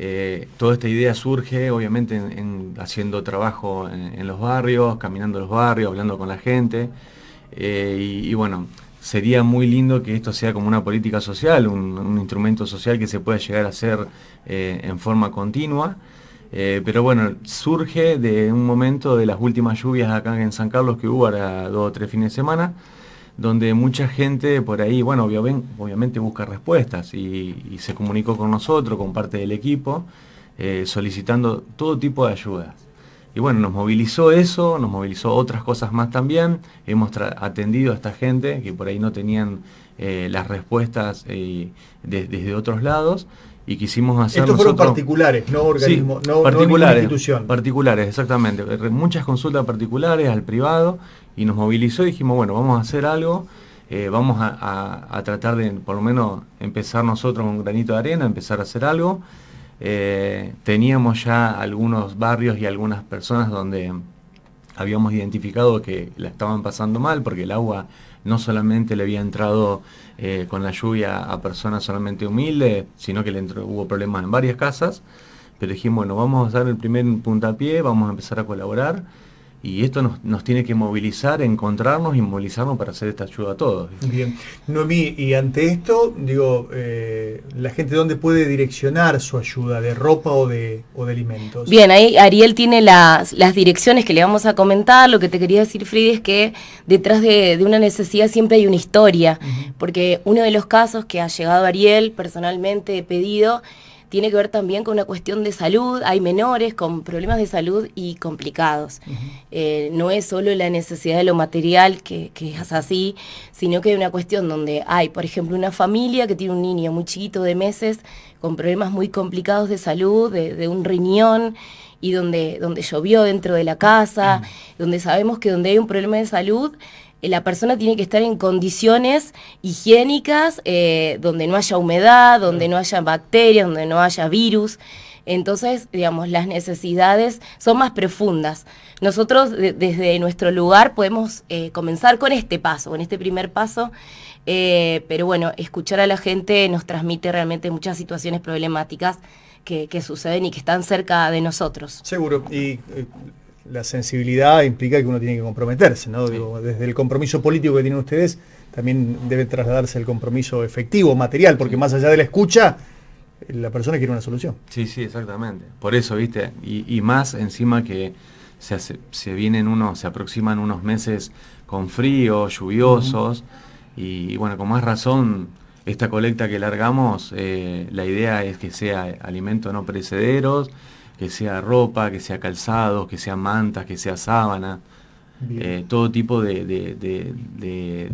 Eh, toda esta idea surge, obviamente, haciendo trabajo en, los barrios, caminando los barrios, hablando con la gente. Eh, y, bueno, sería muy lindo que esto sea como una política social, un, instrumento social que se pueda llegar a hacer eh, en forma continua. pero bueno, surge de un momento de las últimas lluvias acá en San Carlos que hubo, ahora dos o tres fines de semana donde mucha gente por ahí, bueno, obviamente busca respuestas y, se comunicó con nosotros, con parte del equipo, eh, solicitando todo tipo de ayudas. Y bueno, nos movilizó eso, nos movilizó otras cosas más también, hemos atendido a esta gente que por ahí no tenían eh, las respuestas eh, desde otros lados y quisimos hacer. Estos nosotros... particulares, no organismos, no, particulares, institución. Particulares, exactamente. Eh, muchas consultas particulares al privado y nos movilizó y dijimos, bueno, vamos a hacer algo, eh, vamos a, tratar de por lo menos empezar nosotros un granito de arena, empezar a hacer algo. Eh, teníamos ya algunos barrios y algunas personas donde habíamos identificado que la estaban pasando mal porque el agua no solamente le había entrado eh, con la lluvia a personas solamente humildes, sino que le entró, hubo problemas en varias casas. Pero dijimos, bueno, vamos a dar el primer puntapié, vamos a empezar a colaborar y esto nos, nos, tiene que movilizar, encontrarnos y movilizarnos para hacer esta ayuda a todos. Bien. Noemí, y ante esto, digo, eh, la gente dónde puede direccionar su ayuda, de ropa o de, o de alimentos. Bien, ahí Ariel tiene las, las direcciones que le vamos a comentar. Lo que te quería decir, Fridi, es que detrás de, de una necesidad siempre hay una historia, porque uno de los casos que ha llegado Ariel personalmente he pedido tiene que ver también con una cuestión de salud. Hay menores con problemas de salud y complicados. Eh, no es solo la necesidad de lo material que, es así, sino que hay una cuestión donde hay, por ejemplo, una familia que tiene un niño muy chiquito de meses con problemas muy complicados de salud, de, un riñón y donde, donde llovió dentro de la casa, donde sabemos que donde hay un problema de salud, eh, la persona tiene que estar en condiciones higiénicas eh, donde no haya humedad, donde no haya bacterias, donde no haya virus. Entonces, digamos, las necesidades son más profundas. Nosotros desde nuestro lugar podemos eh, comenzar con este paso, con este primer paso, pero bueno, escuchar a la gente nos transmite realmente muchas situaciones problemáticas que, que, suceden y que están cerca de nosotros. Seguro, y la sensibilidad implica que uno tiene que comprometerse, ¿no? Digo, desde el compromiso político que tienen ustedes, también debe trasladarse el compromiso efectivo, material, porque más allá de la escucha, la persona quiere una solución. Sí, sí, exactamente. Por eso, viste, y, más encima que se, vienen unos, se aproximan unos meses con frío, lluviosos, y, bueno, con más razón, esta colecta que largamos, eh, la idea es que sea alimento no precederos, que sea ropa, que sea calzado, que sea mantas, que sea sábana, eh, todo tipo de,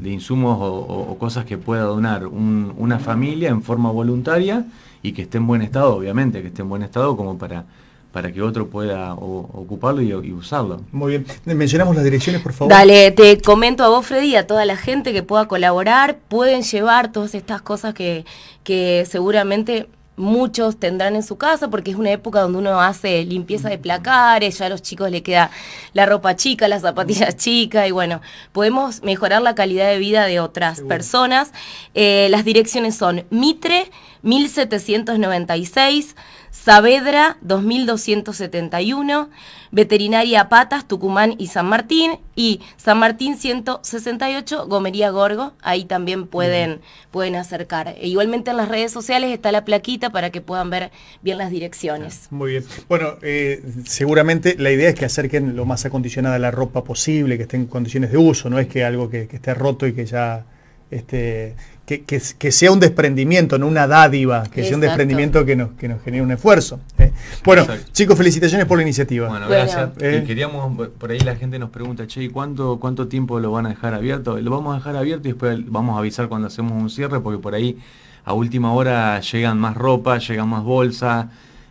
insumos o, cosas que pueda donar una familia en forma voluntaria y que esté en buen estado, obviamente, que esté en buen estado como para para que otro pueda ocuparlo y, y, usarlo. Muy bien. Mencionamos las direcciones, por favor. Dale, te comento a vos, Freddy, a toda la gente que pueda colaborar, pueden llevar todas estas cosas que, que seguramente muchos tendrán en su casa porque es una época donde uno hace limpieza de placares, ya a los chicos le queda la ropa chica, las zapatillas chicas y bueno, podemos mejorar la calidad de vida de otras personas. Eh, las direcciones son Mitre 1796. Saavedra 2271, Veterinaria Patas, Tucumán y San Martín, y San Martín 168, Gomería Gorgo, ahí también pueden, pueden acercar. E igualmente en las redes sociales está la plaquita para que puedan ver bien las direcciones. Ah, muy bien. Bueno, eh, seguramente la idea es que acerquen lo más acondicionada la ropa posible, que esté en condiciones de uso, no es que algo que esté roto y que ya este, que, sea un desprendimiento, no una dádiva, que sea un desprendimiento que nos, nos genere un esfuerzo. ¿eh? Bueno, chicos, felicitaciones por la iniciativa. Bueno, gracias. Eh, queríamos, por ahí la gente nos pregunta, che, ¿cuánto, ¿cuánto tiempo lo van a dejar abierto? Lo vamos a dejar abierto y después vamos a avisar cuando hacemos un cierre, porque por ahí a última hora llegan más ropa, llegan más bolsas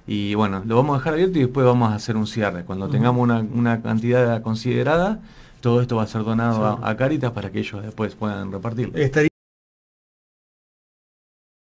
y bueno, lo vamos a dejar abierto y después vamos a hacer un cierre. Cuando tengamos una, cantidad considerada, todo esto va a ser donado a, Caritas para que ellos después puedan repartirlo.